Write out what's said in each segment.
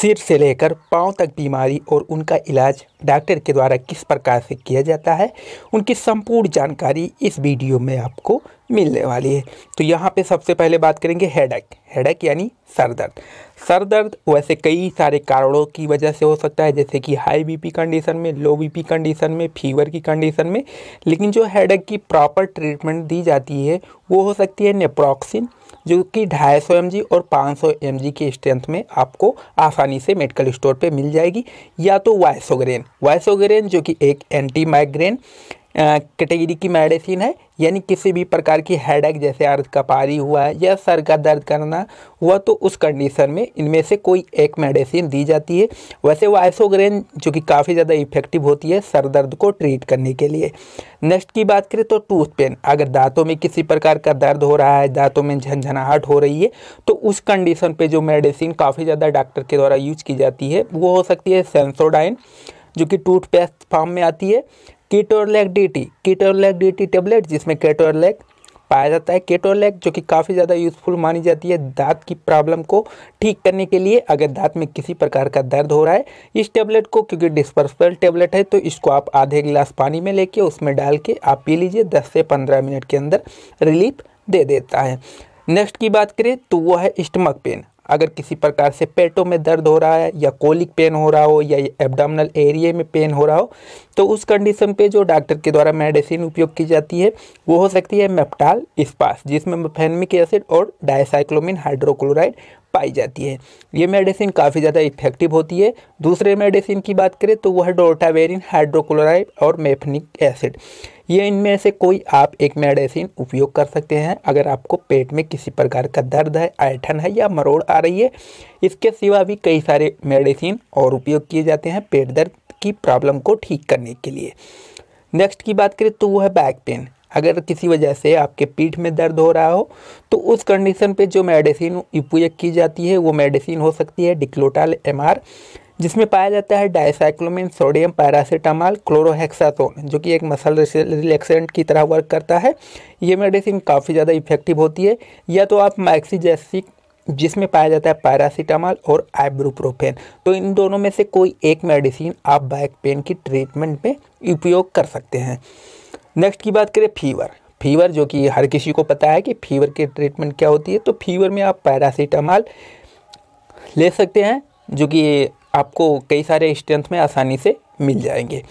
सिर से लेकर पाँव तक बीमारी और उनका इलाज डॉक्टर के द्वारा किस प्रकार से किया जाता है उनकी संपूर्ण जानकारी इस वीडियो में आपको मिलने वाली है तो यहाँ पे सबसे पहले बात करेंगे हेडक हेडक यानी सर दर्द सर दर्द वैसे कई सारे कारणों की वजह से हो सकता है जैसे कि हाई बीपी कंडीशन में लो बीपी कंडीशन में फीवर की कंडीशन में लेकिन जो हेडक की प्रॉपर ट्रीटमेंट दी जाती है वो हो सकती है नेप्रोक्सिन जो कि 250 mg और 500 जी की स्ट्रेंथ में आपको आसानी से मेडिकल स्टोर पे मिल जाएगी या तो वाइसोग्रेन वाइसोग्रेन जो कि एक एंटी माइग्रेन कैटेगरी की मेडिसिन है यानी किसी भी प्रकार की हेडेक जैसे अर्थ का पारी हुआ है या सर का दर्द करना हुआ तो उस कंडीशन में इनमें से कोई एक मेडिसिन दी जाती है वैसे वो आइसोग्रेन जो कि काफ़ी ज़्यादा इफेक्टिव होती है सर दर्द को ट्रीट करने के लिए नेक्स्ट की बात करें तो टूथ पेन अगर दांतों में किसी प्रकार का दर्द हो रहा है दांतों में झंझनाहट हो रही है तो उस कंडीशन पर जो मेडिसिन काफ़ी ज़्यादा डॉक्टर के द्वारा यूज की जाती है वो हो सकती है सेंसोडाइन जो कि टूथपेस्ट फॉर्म में आती है ketorolac D T ketorolac D T tablet जिसमें कीटोरलैक पाया जाता है कीटोरलैक जो कि काफ़ी ज़्यादा यूज़फुल मानी जाती है दांत की प्रॉब्लम को ठीक करने के लिए अगर दांत में किसी प्रकार का दर्द हो रहा है इस टेबलेट को क्योंकि डिस्पर्सबल टेबलेट है तो इसको आप आधे गिलास पानी में लेके उसमें डाल के आप पी लीजिए दस से पंद्रह मिनट के अंदर रिलीफ दे देता है नेक्स्ट की बात करें तो वो है स्टमक पेन अगर किसी प्रकार से पेटों में दर्द हो रहा है या कोलिक पेन हो रहा हो या एब्डामिनल एरिया में पेन हो रहा हो तो उस कंडीशन पे जो डॉक्टर के द्वारा मेडिसिन उपयोग की जाती है वो हो सकती है मेप्टाल इस्पास जिसमें मेफेनमिक एसिड और डायसाइक्लोमिन हाइड्रोक्लोराइड पाई जाती है ये मेडिसिन काफ़ी ज़्यादा इफेक्टिव होती है दूसरे मेडिसिन की बात करें तो वह डोटावेरिन हाइड्रोक्लोराइड और मेफनिक एसिड ये इनमें से कोई आप एक मेडिसिन उपयोग कर सकते हैं अगर आपको पेट में किसी प्रकार का दर्द है ऐठन है या मरोड़ आ रही है इसके सिवा भी कई सारे मेडिसिन और उपयोग किए जाते हैं पेट दर्द की प्रॉब्लम को ठीक करने के लिए नेक्स्ट की बात करें तो वो है बैक पेन अगर किसी वजह से आपके पीठ में दर्द हो रहा हो तो उस कंडीशन पे जो मेडिसिन उपयोग की जाती है वो मेडिसिन हो सकती है डिक्लोटाल एम जिसमें पाया जाता है डायसाइक्लोमिन सोडियम पैरासीटामॉल क्लोरोहेक्सासोन जो कि एक मसल रिलैक्सेंट की तरह वर्क करता है ये मेडिसिन काफ़ी ज़्यादा इफेक्टिव होती है या तो आप मैक्सीजेसिक जिसमें पाया जाता है पैरासीटामॉल और आइब्रोप्रोफेन तो इन दोनों में से कोई एक मेडिसिन आप बैक पेन की ट्रीटमेंट में उपयोग कर सकते हैं नेक्स्ट की बात करें फीवर फीवर जो कि हर किसी को पता है कि फीवर की ट्रीटमेंट क्या होती है तो फीवर में आप पैरासीटामॉल ले सकते हैं जो कि आपको कई सारे स्ट्रेंथ में आसानी से मिल जाएंगे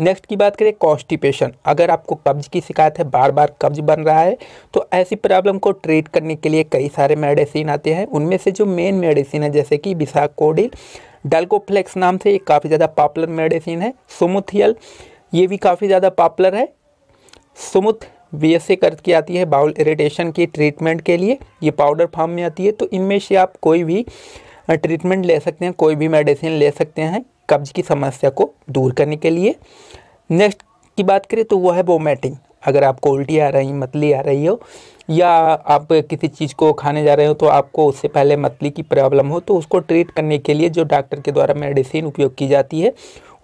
नेक्स्ट की बात करें कॉन्स्टिपेशन अगर आपको कब्ज की शिकायत है बार बार कब्ज बन रहा है तो ऐसी प्रॉब्लम को ट्रीट करने के लिए कई सारे मेडिसिन आते हैं उनमें से जो मेन मेडिसिन है जैसे कि विशाकोडिल डल्कोफ्लेक्स नाम से ये काफ़ी ज़्यादा पॉपुलर मेडिसिन है सोमोथियल ये भी काफ़ी ज़्यादा पॉपुलर है सुमुत वी एस से की आती है बाउल इरिटेशन की ट्रीटमेंट के लिए ये पाउडर फार्म में आती है तो इनमें से आप कोई भी ट्रीटमेंट ले सकते हैं कोई भी मेडिसिन ले सकते हैं कब्ज की समस्या को दूर करने के लिए नेक्स्ट की बात करें तो वह है वोमेटिंग अगर आपको उल्टी आ रही मतली आ रही हो या आप किसी चीज़ को खाने जा रहे हो तो आपको उससे पहले मतली की प्रॉब्लम हो तो उसको ट्रीट करने के लिए जो डॉक्टर के द्वारा मेडिसिन उपयोग की जाती है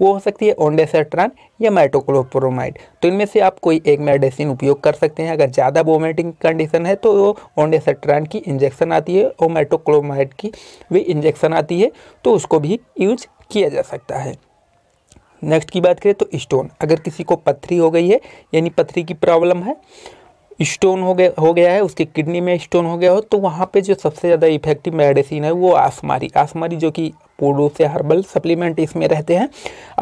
वो हो सकती है ओंडेसेट्रान या माइटोक्लोप्रोमाइड तो इनमें से आप कोई एक मेडिसिन उपयोग कर सकते हैं अगर ज़्यादा वोमिटिंग कंडीशन है तो वो ओंडेसेट्रान की इंजेक्शन आती है और माइटोक्लोमाइड की भी इंजेक्शन आती है तो उसको भी यूज किया जा सकता है नेक्स्ट की बात करें तो स्टोन अगर किसी को पथरी हो गई है यानी पथरी की प्रॉब्लम है स्टोन हो गया हो गया है उसके किडनी में स्टोन हो गया हो तो वहाँ पे जो सबसे ज़्यादा इफेक्टिव मेडिसिन है वो आसमारी आसमारी जो कि पूर्ण से हर्बल सप्लीमेंट इसमें रहते हैं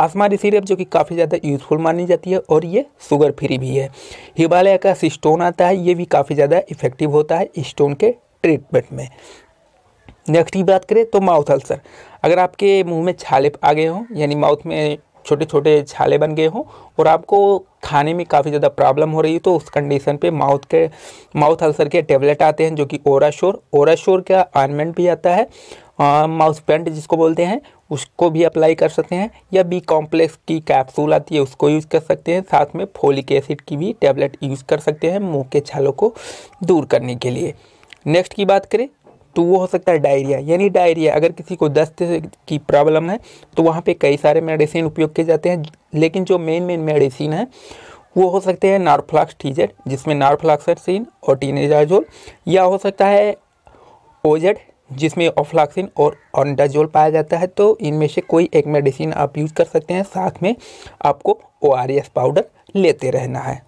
आसमारी सिरप जो कि काफ़ी ज़्यादा यूज़फुल मानी जाती है और ये शुगर फ्री भी है हिमालय का स्टोन आता है ये भी काफ़ी ज़्यादा इफेक्टिव होता है स्टोन के ट्रीटमेंट में नेक्स्ट की बात करें तो माउथ अल्सर अगर आपके मुंह में छाले आ गए हों यानी माउथ में छोटे छोटे छाले बन गए हों और आपको खाने में काफ़ी ज़्यादा प्रॉब्लम हो रही है तो उस कंडीशन पे माउथ के माउथ अल्सर के टेबलेट आते हैं जो कि ओराशोर ओराशोर का आनमेंट भी आता है माउथ पेंट जिसको बोलते हैं उसको भी अप्लाई कर सकते हैं या बी कॉम्प्लेक्स की कैप्सूल आती है उसको यूज़ कर सकते हैं साथ में फोलिक एसिड की भी टैबलेट यूज़ कर सकते हैं मुँह के छालों को दूर करने के लिए नेक्स्ट की बात करें तो वो हो सकता है डायरिया यानी डायरिया अगर किसी को दस्त की प्रॉब्लम है तो वहाँ पे कई सारे मेडिसिन उपयोग किए जाते हैं लेकिन जो मेन मेन मेडिसिन है वो हो सकते हैं नारफ्लाक्स टीजेड जिसमें नारफ्लाक्सिन और टीनेजाजोल या हो सकता है ओजेड जिसमें ऑफ्लाक्सिन और ऑनडाजोल पाया जाता है तो इनमें से कोई एक मेडिसिन आप यूज कर सकते हैं साथ में आपको ओ पाउडर लेते रहना है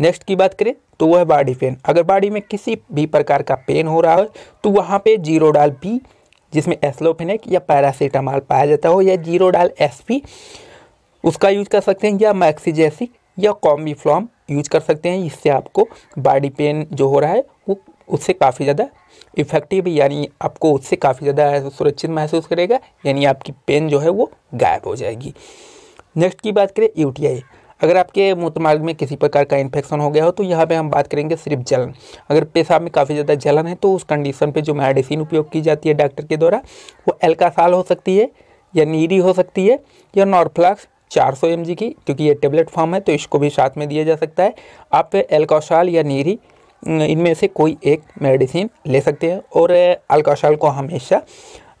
नेक्स्ट की बात करें तो वह है बॉडी पेन अगर बॉडी में किसी भी प्रकार का पेन हो रहा हो तो वहाँ पे जीरो डाल पी जिसमें एस्लोफेनिक या पैरासीटामॉल पाया जाता हो या जीरो डाल एस पी उसका यूज कर सकते हैं या मैक्सीजेसिक या कॉम्बी फ्लॉम यूज कर सकते हैं इससे आपको बॉडी पेन जो हो रहा है वो उससे काफ़ी ज़्यादा इफेक्टिव यानी आपको उससे काफ़ी ज़्यादा सुरक्षित महसूस करेगा यानी आपकी पेन जो है वो गायब हो जाएगी नेक्स्ट की बात करें यूटीआई अगर आपके मूत्रमार्ग में किसी प्रकार का इन्फेक्शन हो गया हो तो यहाँ पे हम बात करेंगे सिर्फ जलन अगर पेशाब में काफ़ी ज़्यादा जलन है तो उस कंडीशन पे जो मेडिसिन उपयोग की जाती है डॉक्टर के द्वारा वो एल्कासाल हो सकती है या नीरी हो सकती है या नॉर्फ्लाक्स 400 सौ की क्योंकि ये टेबलेट फॉर्म है तो इसको भी साथ में दिया जा सकता है आप एल्काशाल या नीरी इनमें से कोई एक मेडिसिन ले सकते हैं और अल्काशाल को हमेशा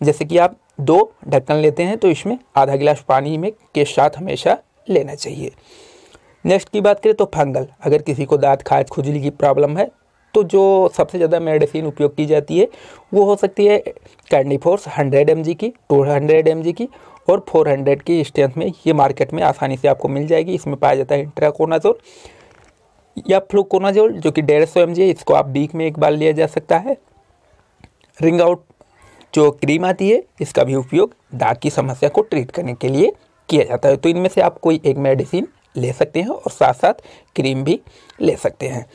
जैसे कि आप दो ढक्कन लेते हैं तो इसमें आधा गिलास पानी में के साथ हमेशा लेना चाहिए नेक्स्ट की बात करें तो फंगल अगर किसी को दांत खाज खुजली की प्रॉब्लम है तो जो सबसे ज़्यादा मेडिसिन उपयोग की जाती है वो हो सकती है कैंडीफोर्स हंड्रेड एम की टू हंड्रेड एम की और फोर हंड्रेड की स्ट्रेंथ में ये मार्केट में आसानी से आपको मिल जाएगी इसमें पाया जाता है इंट्राकोनाजोल या फ्लूकोनाजोल जो कि डेढ़ सौ एम है इसको आप वीक में एक बार लिया जा सकता है रिंग आउट जो क्रीम आती है इसका भी उपयोग दाग की समस्या को ट्रीट करने के लिए किया जाता है तो इनमें से आप कोई एक मेडिसिन ले सकते हैं और साथ साथ क्रीम भी ले सकते हैं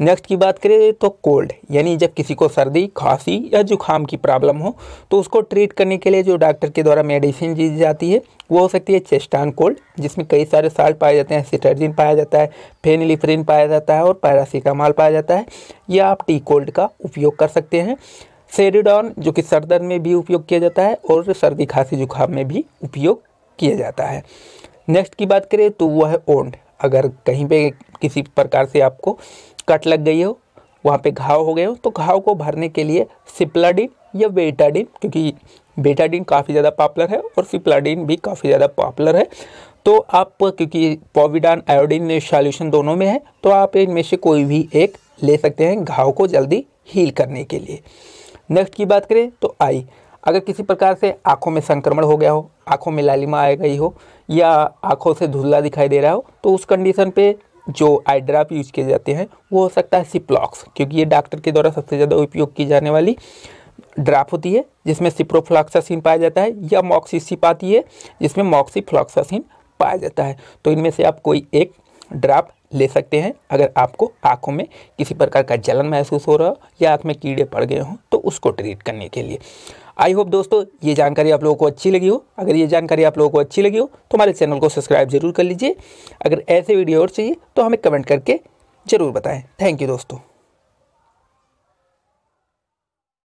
नेक्स्ट की बात करें तो कोल्ड यानी जब किसी को सर्दी खांसी या जुकाम की प्रॉब्लम हो तो उसको ट्रीट करने के लिए जो डॉक्टर के द्वारा मेडिसिन दी जाती है वो हो सकती है चेस्टान कोल्ड जिसमें कई सारे साल्ट पाए जाते हैं सिटर्जिन पाया जाता है फेनिलिफ्रिन पाया जाता है और पैरासीटामॉल पाया जाता है या आप टी कोल्ड का उपयोग कर सकते हैं सेरिडॉन जो कि सरदर्द में भी उपयोग किया जाता है और सर्दी खांसी जुकाम में भी उपयोग किया जाता है नेक्स्ट की बात करें तो वो है ओंड अगर कहीं पे किसी प्रकार से आपको कट लग गई हो वहाँ पे घाव हो गए हो तो घाव को भरने के लिए सिप्लाडिन या बेटाडिन क्योंकि बेटाडिन काफ़ी ज़्यादा पॉपुलर है और सिप्लाडिन भी काफ़ी ज़्यादा पॉपुलर है तो आप क्योंकि पोविडान आयोडीन सॉल्यूशन दोनों में है तो आप इनमें से कोई भी एक ले सकते हैं घाव को जल्दी हील करने के लिए नेक्स्ट की बात करें तो आई अगर किसी प्रकार से आँखों में संक्रमण हो गया हो आँखों में लालिमा आ गई हो या आँखों से धुंधला दिखाई दे रहा हो तो उस कंडीशन पे जो आई ड्राप यूज किए जाते हैं वो हो सकता है सिप्लॉक्स क्योंकि ये डॉक्टर के द्वारा सबसे ज़्यादा उपयोग की जाने वाली ड्राप होती है जिसमें सिप्रोफ्लॉक्सासिन पाया जाता है या मॉक्सीसिप आती है जिसमें मॉक्सीफ्लॉक्सासिन पाया जाता है तो इनमें से आप कोई एक ड्राप ले सकते हैं अगर आपको आँखों में किसी प्रकार का जलन महसूस हो रहा हो या आँख में कीड़े पड़ गए हों तो उसको ट्रीट करने के लिए आई होप दोस्तों ये जानकारी आप लोगों को अच्छी लगी हो अगर ये जानकारी आप लोगों को अच्छी लगी हो तो हमारे चैनल को सब्सक्राइब जरूर कर लीजिए अगर ऐसे वीडियो और चाहिए तो हमें कमेंट करके ज़रूर बताएं थैंक यू दोस्तों